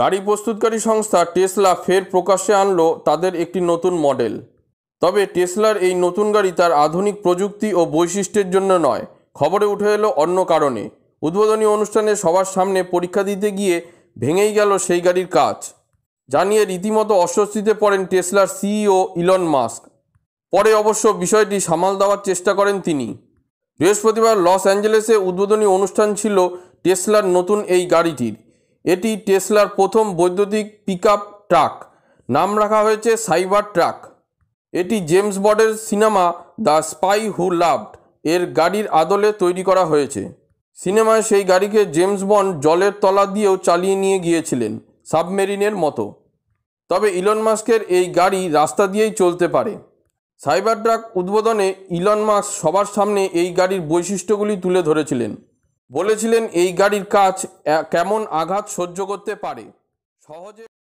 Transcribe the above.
গাড়ি প্রস্তুতকারী সংস্থা টেসলা ফের প্রকাশ্যে আনলো তাদের একটি নতুন মডেল তবে টেসলার এই নতুন গাড়ি তার আধুনিক প্রযুক্তি ও বৈশিষ্ট্যের জন্য নয় খবরে উঠে এলো অন্য কারণে উদ্বোধনী অনুষ্ঠানে সবার সামনে পরীক্ষা দিতে গিয়ে ভেঙেই গেল সেই গাড়ির কাজ জানিয়ে রীতিমতো অস্বস্তিতে পড়েন টেসলার সিইও ইলন মাস্ক পরে অবশ্য বিষয়টি সামাল দেওয়ার চেষ্টা করেন তিনি বৃহস্পতিবার লস অ্যাঞ্জেলেসে উদ্বোধনী অনুষ্ঠান ছিল টেসলার নতুন এই গাড়িটির এটি টেসলার প্রথম বৈদ্যুতিক পিক ট্রাক নাম রাখা হয়েছে সাইবার ট্রাক এটি জেমস বডের সিনেমা দ্য স্পাই হু লাভড এর গাড়ির আদলে তৈরি করা হয়েছে সিনেমায় সেই গাড়িকে জেমস বন্ড জলের তলা দিয়েও চালিয়ে নিয়ে গিয়েছিলেন সাবমেরিনের মতো তবে ইলন মাস্কের এই গাড়ি রাস্তা দিয়েই চলতে পারে সাইবার ট্রাক উদ্বোধনে ইলন মাস্ক সবার সামনে এই গাড়ির বৈশিষ্ট্যগুলি তুলে ধরেছিলেন বলেছিলেন এই গাড়ির কাজ কেমন আঘাত সহ্য করতে পারে সহজে